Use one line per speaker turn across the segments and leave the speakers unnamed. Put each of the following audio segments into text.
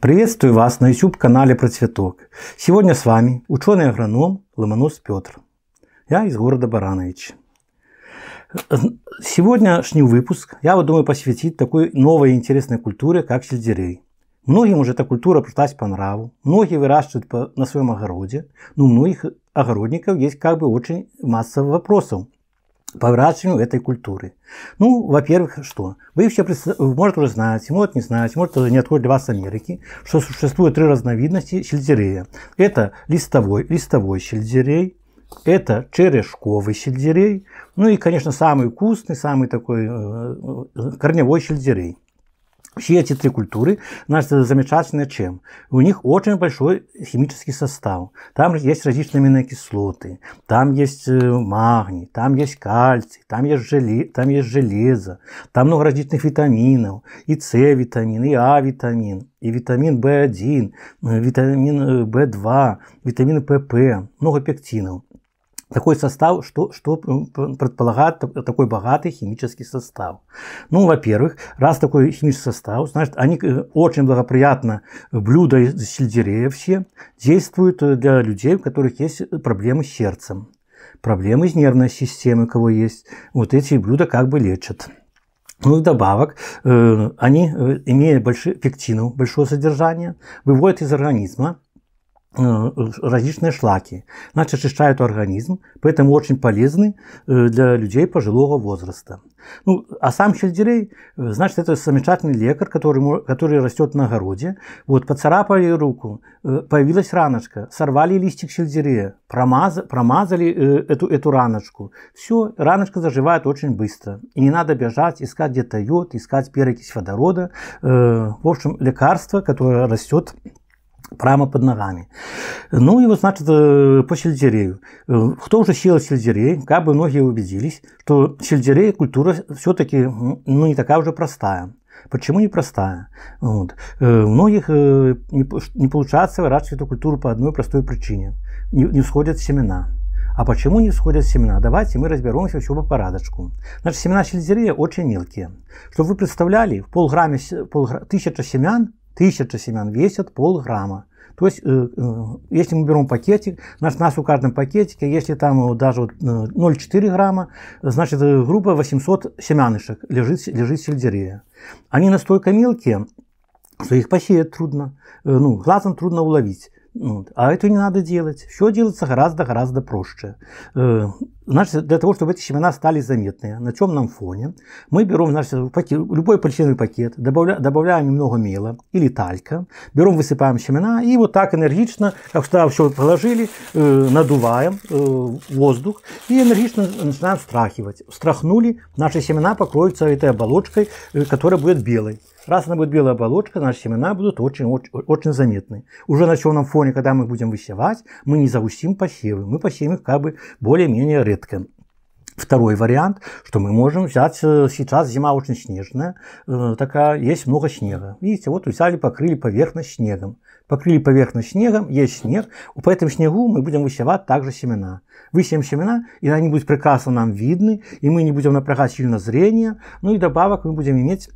Приветствую вас на YouTube-канале Процветок. Сегодня с вами ученый-агроном Ломонос Петр. Я из города Баранович. Сегодняшний выпуск я вот думаю посвятить такой новой интересной культуре, как сельдерей. Многим уже эта культура пришлась по нраву, многие выращивают на своем огороде, но у многих огородников есть как бы очень масса вопросов – по выращиванию этой культуры. Ну, во-первых, что? Вы все, может, уже знаете, может, не знаете, может, не отходит для вас Америки, что существует три разновидности щельдерея. Это листовой, листовой щельдерей, это черешковый щельдерей, ну и, конечно, самый вкусный, самый такой э, э, корневой щельдерей. Все эти три культуры нас замечательны чем? У них очень большой химический состав. Там есть различные аминокислоты, там есть э, магний, там есть кальций, там есть, желе, там есть железо, там много различных витаминов, и С витамин, и А витамин, и витамин В1, э, витамин э, В2, витамин ПП, много пектинов такой состав, что, что предполагает такой богатый химический состав? Ну, во-первых, раз такой химический состав, значит, они э, очень благоприятно, э, блюда из сельдерея все, действуют э, для людей, у которых есть проблемы с сердцем, проблемы с нервной системой, у кого есть. Вот эти блюда как бы лечат. Ну и вдобавок, они, имея большие, пектинов большое содержание, выводят из организма Э, различные шлаки. Значит, очищают организм, поэтому очень полезны э, для людей пожилого возраста. Ну, а сам сельдерей, э, значит, это замечательный лекарь, который, который растет на огороде. Вот, поцарапали руку, появилась раночка, сорвали листик сельдерея, промаз, промазали эту, эту раночку. Все, раночка заживает очень быстро. И не надо бежать, искать где-то йод, искать перекись водорода. В общем, лекарство, которое растет прямо под ногами. Ну и вот, значит, по сельдерею. Кто уже сеял сельдерей, как бы многие убедились, что сельдерей культура все-таки ну, не такая уже простая. Почему непростая? Вот. У многих не получается выращивать эту культуру по одной простой причине. Не всходят семена. А почему не всходят семена? Давайте мы разберемся еще по порядочку. Значит, семена сельдерея очень мелкие. Чтобы вы представляли, в полграмме, полграмме, тысяча семян, тысяча семян весят полграмма. То есть, э, э, если мы берем пакетик, значит, у нас у каждом пакетике, если там э, даже 0,4 грамма, значит, грубо 800 семянышек лежит, лежит сельдерея. Они настолько мелкие, что их посеять трудно, ну, глазом трудно уловить. А это не надо делать. Все делается гораздо-гораздо проще. Э, значит, для того, чтобы эти семена стали заметны на темном фоне, мы берем значит, пакет, любой полиэтиленовый пакет, добавля, добавляем немного мела или талька, берем, высыпаем семена и вот так энергично, как что все положили, э, надуваем э, воздух и энергично начинаем страхивать. Страхнули, наши семена покроются этой оболочкой, которая будет белой. Раз она будет белая оболочка, наши семена будут очень, очень, очень заметны. Уже на черном фоне, когда мы будем высевать, мы не загустим посевы, мы посеем их как бы более-менее редко. Второй вариант, что мы можем взять, э, сейчас зима очень снежная, э, такая, есть много снега. Видите, вот взяли, покрыли поверхность снегом. Покрыли поверхность снегом, есть снег, по этому снегу мы будем высевать также семена. Высеем семена, и они будут прекрасно нам видны, и мы не будем напрягать сильно зрение, ну и добавок мы будем иметь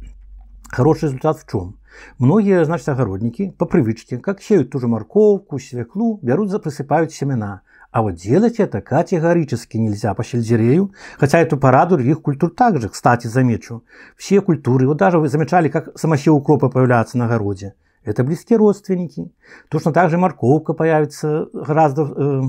Хороший результат в чем? Многие, значит, огородники по привычке, как сеют ту же морковку, свеклу, берут, присыпают семена. А вот делать это категорически нельзя по сельдерею, хотя эту параду других культур также, кстати, замечу. Все культуры, вот даже вы замечали, как самосев укропа появляется на огороде. Это близкие родственники. Точно так же морковка появится гораздо э,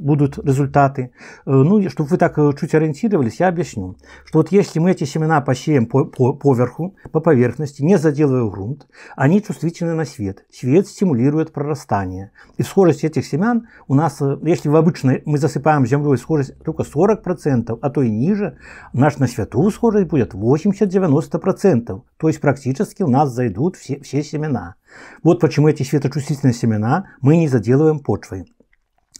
будут результаты. Э, ну, чтобы вы так э, чуть ориентировались, я объясню, что вот если мы эти семена посеем по, по, поверху, по поверхности, не заделывая грунт, они чувствительны на свет. Свет стимулирует прорастание. И скорость этих семян у нас, э, если в обычной мы засыпаем землю, скорость только 40%, а то и ниже, наш на свету скорость будет 80-90%. То есть практически у нас зайдут все, все семена. Вот почему эти светочувствительные семена мы не заделываем почвой.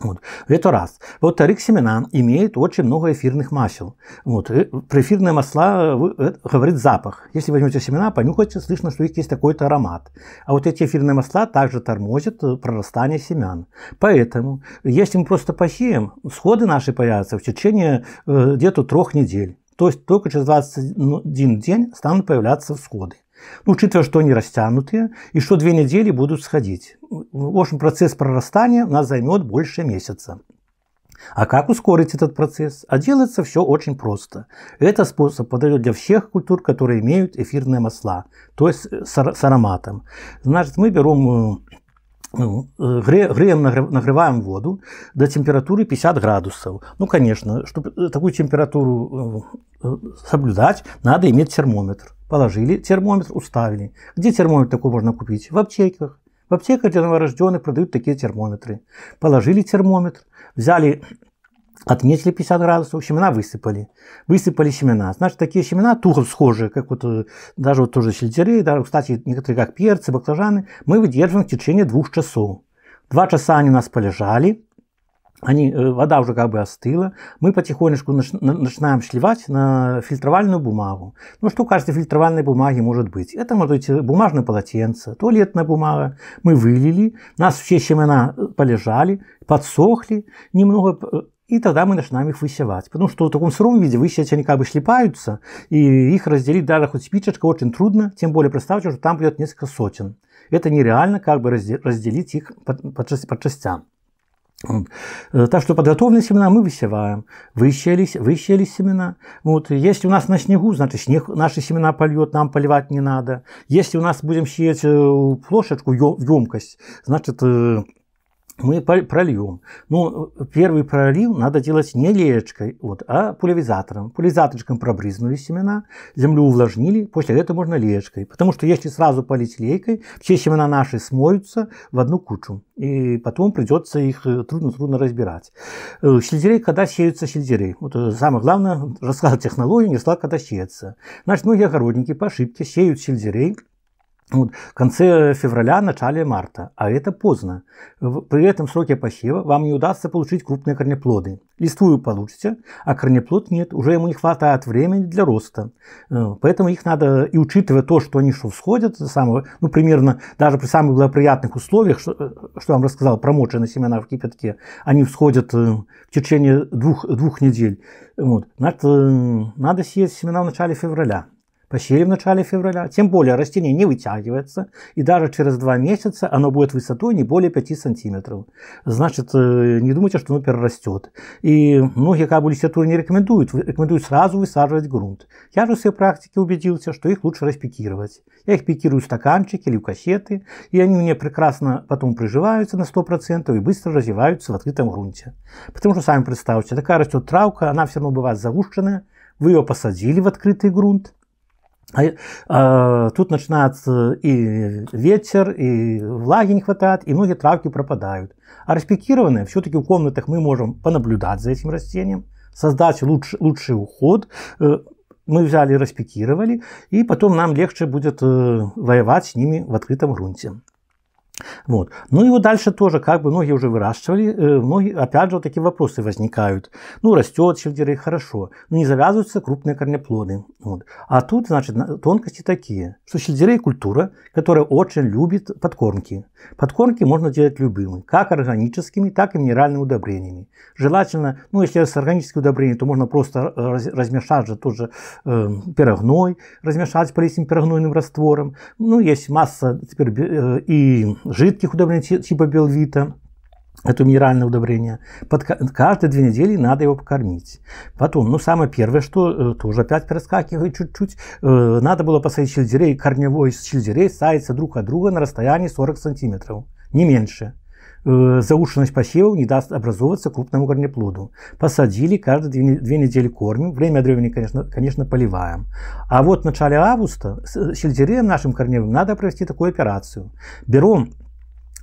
Вот. Это раз. вот тарик семена имеет очень много эфирных масел. Вот. Э, про эфирные масла э, э, говорит запах. Если возьмете семена, понюхайте, слышно, что у есть такой-то аромат. А вот эти эфирные масла также тормозят прорастание семян. Поэтому, если мы просто посеем, сходы наши появятся в течение где-то трех недель. То есть только через 21 ну, день станут появляться всходы. Ну, учитывая, что они растянутые, и что две недели будут сходить. В общем, процесс прорастания у нас займет больше месяца. А как ускорить этот процесс? А делается все очень просто. Этот способ подойдет для всех культур, которые имеют эфирные масла, то есть с ароматом. Значит, мы берем э, ну, греем, нагреваем воду до температуры 50 градусов. Ну, конечно, чтобы такую температуру э, э, соблюдать, надо иметь термометр положили термометр, уставили. Где термометр такой можно купить? В аптеках. В аптеках для новорожденных продают такие термометры. Положили термометр, взяли отметили 50 градусов, семена высыпали. Высыпали семена. Значит, такие семена туго схожие, как вот э, даже вот тоже сельдерей, даже, кстати, некоторые как перцы, баклажаны, мы выдерживаем в течение двух часов. Два часа они у нас полежали, они, э, вода уже как бы остыла, мы потихонечку начинаем шливать на фильтровальную бумагу. Ну, что в качестве фильтровальной бумаги может быть? Это может быть э, бумажное полотенце, туалетная бумага. Мы вылили, нас в честь э, полежали, подсохли, немного и тогда мы начинаем их высевать. Потому что в таком сыром виде высевать они как бы шлипаются и их разделить даже хоть спичечка очень трудно, тем более представьте, что там придет несколько сотен. Это нереально как бы разделить их по, по, по частям. Вот. Э, так что подготовленные семена мы высеваем, выщелись, выщелись семена. Вот. Если у нас на снегу, значит снег наши семена польет, нам поливать не надо. Если у нас будем сеять э, плошечку, емкость, значит э, мы прольем. Но ну, первый пролив надо делать не леечкой, вот, а пульверизатором. Пульверизаторчиком пробрызнули семена, землю увлажнили, после этого можно леечкой. Потому что если сразу полить лейкой, все семена наши смоются в одну кучу. И потом придется их э, трудно-трудно разбирать. Э, сельдерей, когда сеются сельдерей. Вот э, самое главное, рассказывать технологию, не когда сеется. Значит, многие огородники по ошибке сеют сельдерей, ну вот, в конце февраля, начале марта, а это поздно. При этом сроке посева вам не удастся получить крупные корнеплоды. Листвую получите, а корнеплод нет, уже ему не хватает времени для роста. Э, поэтому их надо, и учитывая то, что они что всходят, самого, ну примерно даже при самых благоприятных условиях, что, э, что я вам рассказал, промоченные семена в кипятке, они всходят э, в течение двух, двух недель. Вот. Значит, надо сеять семена в начале февраля посеяли в начале февраля, тем более растение не вытягивается, и даже через два месяца оно будет высотой не более 5 сантиметров. Значит, э, не думайте, что оно перерастет. И многие как бы литературы не рекомендуют, рекомендуют сразу высаживать грунт. Я же в своей практике убедился, что их лучше распикировать. Я их пикирую в стаканчики или в кассеты, и они у меня прекрасно потом приживаются на 100% и быстро развиваются в открытом грунте. Потому что, сами представьте, такая растет травка, она все равно бывает загущенная, вы ее посадили в открытый грунт, а, а, тут начинается и ветер, и влаги не хватает, и многие травки пропадают. А распикированные, все-таки в комнатах мы можем понаблюдать за этим растением, создать лучш, лучший уход. Э, мы взяли, распекировали, и потом нам легче будет э, воевать с ними в открытом грунте. Вот. Ну и вот дальше тоже, как бы многие уже выращивали, многие, э, опять же, вот такие вопросы возникают. Ну, растет сельдерей, хорошо, но не завязываются крупные корнеплоды. Вот. А тут, значит, тонкости такие, что сельдерей – культура, которая очень любит подкормки. Подкормки можно делать любыми, как органическими, так и минеральными удобрениями. Желательно, ну, если с органическими удобрениями, то можно просто э, размешать же тоже же эм, э, пирогной, размешать с полисим пирогнойным раствором. Ну, есть масса теперь э, и жидких удобрений типа белвита, это минеральное удобрение. Под, каждые две недели надо его покормить. Потом, ну, самое первое, что э, тоже опять перескакиваю чуть-чуть, э, надо было посадить сельдерей, корневой сельдерей садится друг от друга на расстоянии 40 сантиметров, не меньше э, заушенность посевов не даст образовываться крупному корнеплоду. Посадили, каждые две, две недели кормим, время от времени, конечно, конечно, поливаем. А вот в начале августа с сельдереем нашим корневым надо провести такую операцию. Берем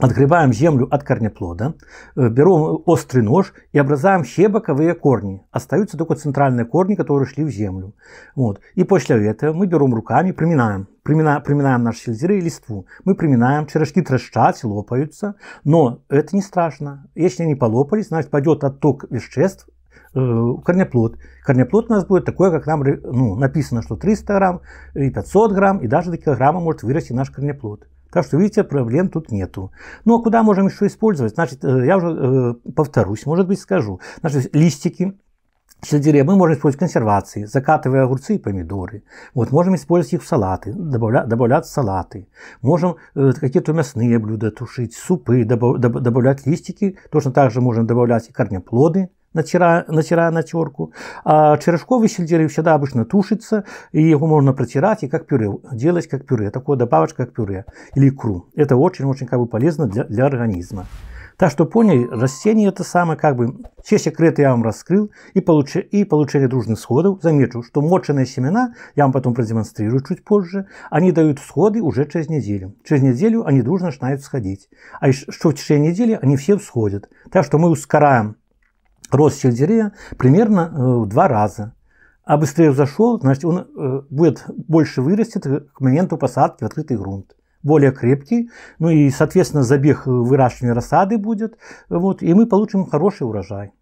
открываем землю от корнеплода, э, берем острый нож и образуем все боковые корни. Остаются только центральные корни, которые шли в землю. Вот. И после этого мы берем руками, приминаем. Примина, приминаем наши сельдеры и листву. Мы приминаем, черешки трещат, лопаются, но это не страшно. Если они полопались, значит пойдет отток веществ, э, корнеплод. Корнеплод у нас будет такой, как нам ну, написано, что 300 грамм, и 500 грамм, и даже до килограмма может вырасти наш корнеплод. Так что, видите, проблем тут нету. Ну, а куда можем еще использовать? Значит, э, я уже э, повторюсь, может быть, скажу. Значит, листики сельдерея мы можем использовать в консервации, закатывая огурцы и помидоры. Вот, можем использовать их в салаты, добавля, добавлять в салаты. Можем э, какие-то мясные блюда тушить, супы, добав, добавлять листики. Точно так же можем добавлять и корнеплоды натирая натираю на терку. А черешковый сельдерей всегда обычно тушится, и его можно протирать и как пюре, делать как пюре, такое добавочка как пюре или икру. Это очень-очень как бы полезно для, для организма. Так что поняли, растение это самое, как бы, все секреты я вам раскрыл и, получи, и получили дружных сходов. Замечу, что моченые семена, я вам потом продемонстрирую чуть позже, они дают сходы уже через неделю. Через неделю они дружно начинают сходить. А еще что в течение недели они все всходят. Так что мы ускоряем рост сельдерея примерно э, в два раза. А быстрее взошел, значит, он э, будет больше вырастет к моменту посадки в открытый грунт более крепкий, ну и, соответственно, забег э, выращивания рассады будет, вот, и мы получим хороший урожай.